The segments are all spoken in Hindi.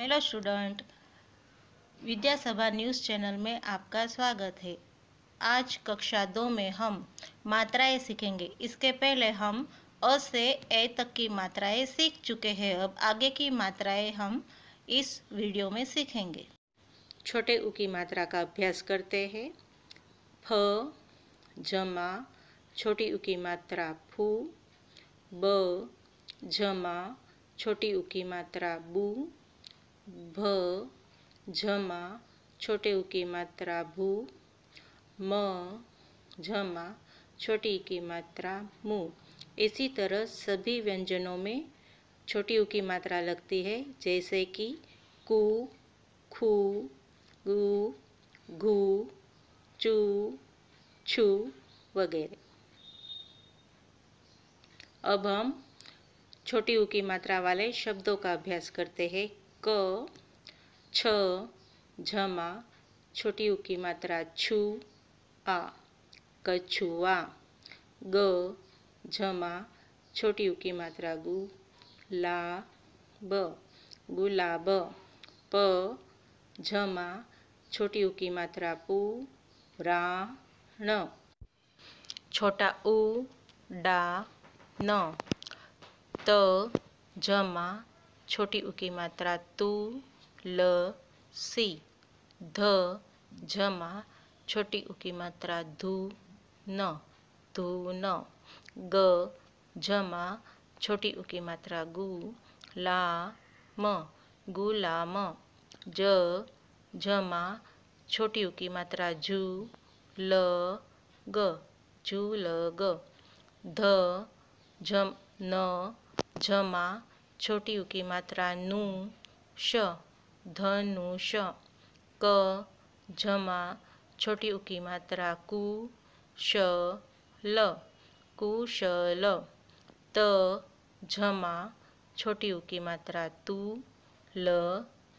Hello student Vidyasabha news channel में आपका स्वागत है आज कक्षा दो में हम मात्राएं सीखेंगे इसके पहले हम अ से ए तक की मात्राएं सीख चुके हैं अब आगे की मात्राएं हम इस वीडियो में सीखेंगे छोटे उ की मात्रा का अभ्यास करते हैं फ जमा छोटी उ की मात्रा फू ब जमा छोटी उ की मात्रा बू भ झमा छोटे ઊ की मात्रा भू म झमा छोटी की मात्रा मु इसी तरह सभी व्यंजनों में छोटी ऊ की मात्रा लगती है जैसे कि कु खु गु घु चू छू वगैरह अब हम छोटी ऊ की मात्रा वाले शब्दों का अभ्यास करते हैं क छ झमा छोटी उ की मात्रा छु आ कछुआ ग झमा छोटी उ की मात्रा गु ला ब गुलाब प झमा छोटी उ की मात्रा पू रा ण छोटा उ डा न त झमा छोटी उ की मात्रा तू ल सी ध जमा छोटी उ की मात्रा धू न धू न ग झमा छोटी उ की मात्रा गु ला म म ज जमा छोटी उ की मात्रा जू ल ग जू ल ग ध जम न झमा छोटी ऊ की मात्रा नू श धनुष क झमा छोटी ऊ की मात्रा कु श ल कुशल त झमा छोटी ऊ की मात्रा तू ल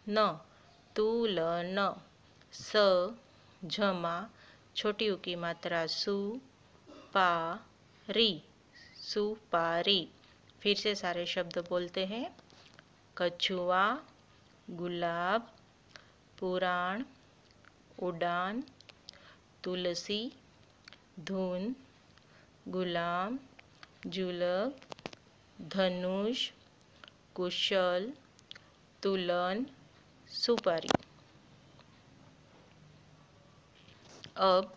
न तू ल न स झमा छोटी ऊ की मात्रा सु पा री सुपारी फिर से सारे शब्द बोलते हैं कछुआ गुलाब पुराण उड़ान तुलसी धुन गुलाम जुलब धनुष कुशल तुलन सुपारी अब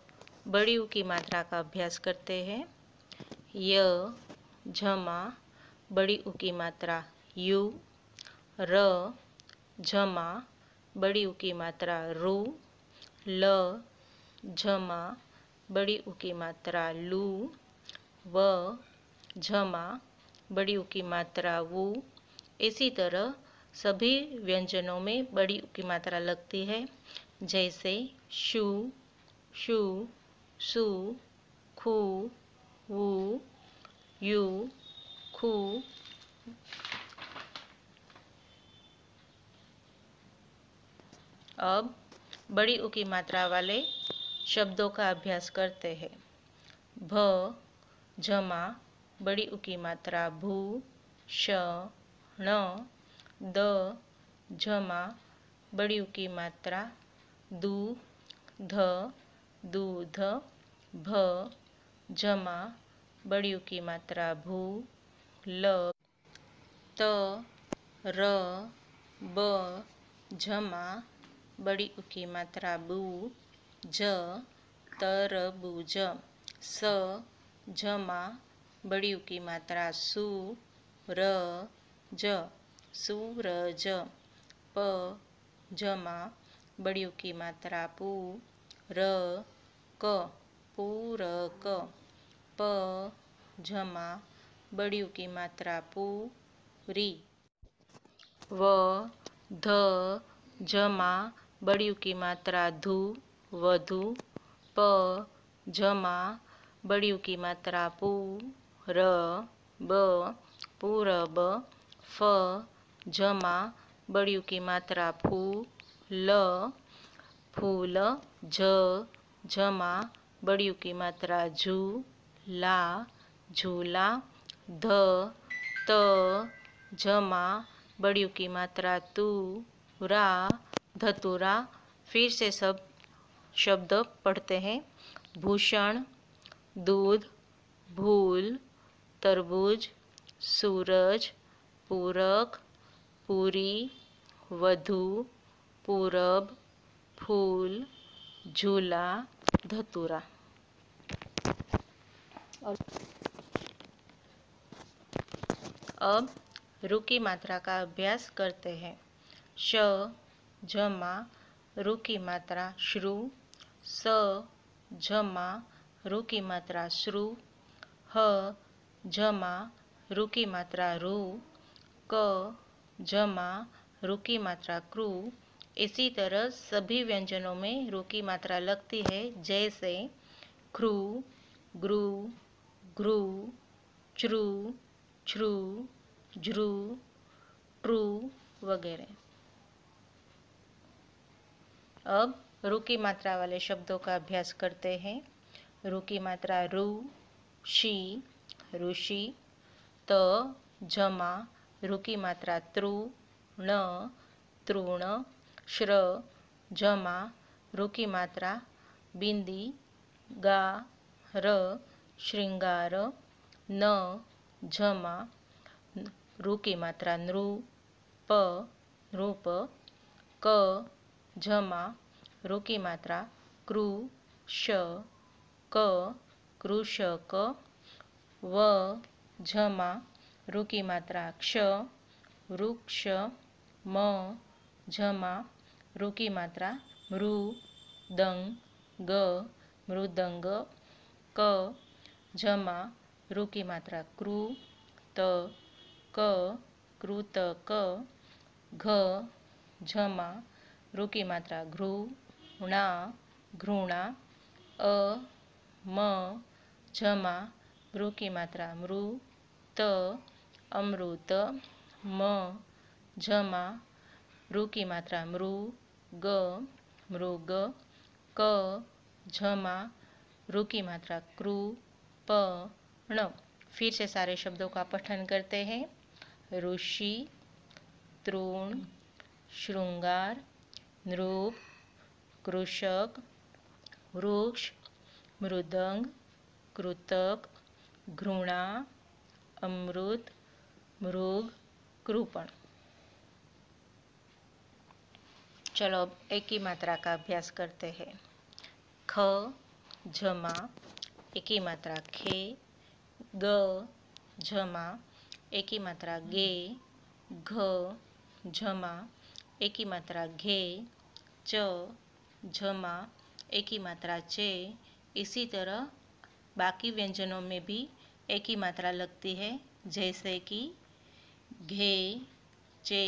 बड़ी की मात्रा का अभ्यास करते हैं य झमा बड़ी उ की मात्रा यू र जमा बड़ी उ की मात्रा रू ल जमा बड़ी उ की मात्रा लू व जमा बड़ी उ की मात्रा वू इसी तरह सभी व्यंजनों में बड़ी उ की मात्रा लगती है जैसे शू शू सु खू वू यू cool. अब बड़ी उ की मात्रा वाले शब्दों का अभ्यास करते हैं भ जमा बड़ी उ की मात्रा भू श ण द जमा बड़ी उ की मात्रा दू ध दूध भ जमा बड़ी उ की मात्रा भू ल त र ब જમા બડી ઉકી માત્રા બુ જ તરબૂજ સ જમા બડી ઉકી માત્રા સુ ર જ સૂરજ પ જમા બડી ઉકી માત્રા પુ र ક પૂરક પ જમા बड़ियों की मात्रा पूरी व ध जमा बड़ियों की मात्रा धु वधु प जमा बड़ियों की मात्रा पू र ब पूरब फ जमा बड़ियों की मात्रा फू ल फूल ज जमा बड़ियों की मात्रा झू ला झूला ध त जमा बड़ियों की मात्रा तू रा धतुरा फिर से सब शब्द पढ़ते हैं भूषण दूध भूल तरबूज सूरज पूरक पूरी वधु पूरब फूल झूला धतुरा और अब रु की मात्रा का अभ्यास करते हैं श जमा रु की मात्रा श्रु स जमा रु की मात्रा श्रु ह जमा रु की मात्रा रु क जमा रु की मात्रा क्रू इसी तरह सभी व्यंजनों में रु की मात्रा लगती है जैसे ख्रू ग्रु ग्रू च्रू छ्रू झ्रू ट्रू वगैरह अब रू की मात्रा वाले शब्दों का अभ्यास करते हैं रू की मात्रा रू शी ऋषि त जमा रू की मात्रा त्रु न तृण श्र जमा रू की मात्रा बिंदी गा र श्रृंगार न झमा रू की मात्रा नृ प नृप क झमा रू की मात्रा कृ श क कृषक व झमा रू की मात्रा क्ष वृक्ष म झमा रू की मात्रा मृदंग ग मृदंग क झमा रु की मात्रा क्रु त क क्रु त क घ झमा रु की मात्रा घ्रू णा घृणा अ म झमा मृ की मात्रा मृ त अमृत म झमा रु की मात्रा मृ ग मृग क झमा रु की मात्रा कृ प ण फिर से सारे शब्दों का पठन करते हैं ऋषि तृण श्रृंगार नृप कृषक वृक्ष मृदंग कृतक घृणा अमृत मृग कृपण चलो अब एक ही मात्रा का अभ्यास करते हैं ख जमा एक ही मात्रा खे एक ही मात्रा गे घ झमा एक ही मात्रा घे च झमा एक ही मात्रा चे इसी तरह बाकी व्यंजनों में भी एक ही मात्रा लगती है जैसे कि घे चे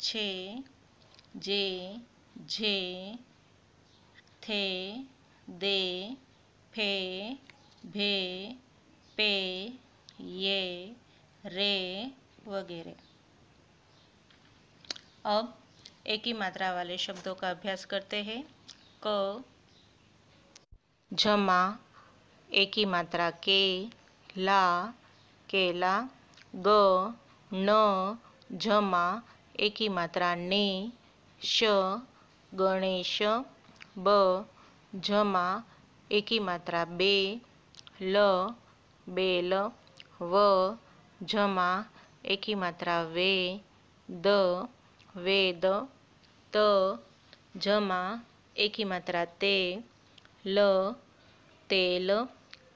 छे जे झे थे दे फे भे पे ये रे वगैरह अब एक ही मात्रा वाले शब्दों का अभ्यास करते हैं क जमा एक ही मात्रा के ला केला ग न जमा एक ही मात्रा ने श गणेश ब जमा एक ही मात्रा बे ल बेल व जमा एकी मात्रा वे द वेद त जमा एकी मात्रा ते ल तेल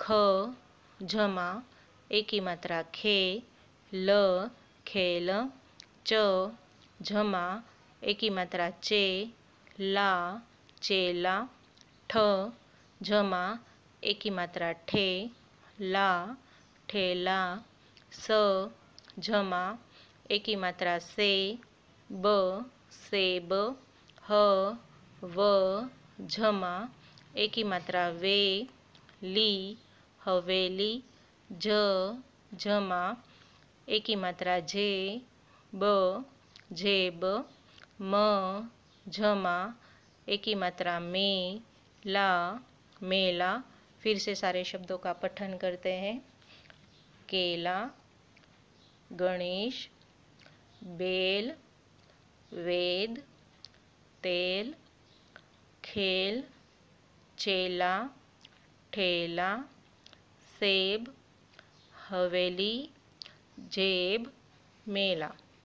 ख जमा एकी मात्रा खे ल खेल च जमा एकी मात्रा चे ला चेला ठ जमा एकी मात्रा ठे ला ठेला स जमा एकी मात्रा से ब सेब ह व जमा एकी मात्रा वे ली हवेली ज जमा एकी मात्रा जे ब जेब म जमा एकी मात्रा में ला मेला फिर से सारे शब्दों का पठन करते हैं केला गणेश बेल वेद तेल खेल चेला ठेला सेब हवेली जेब मेला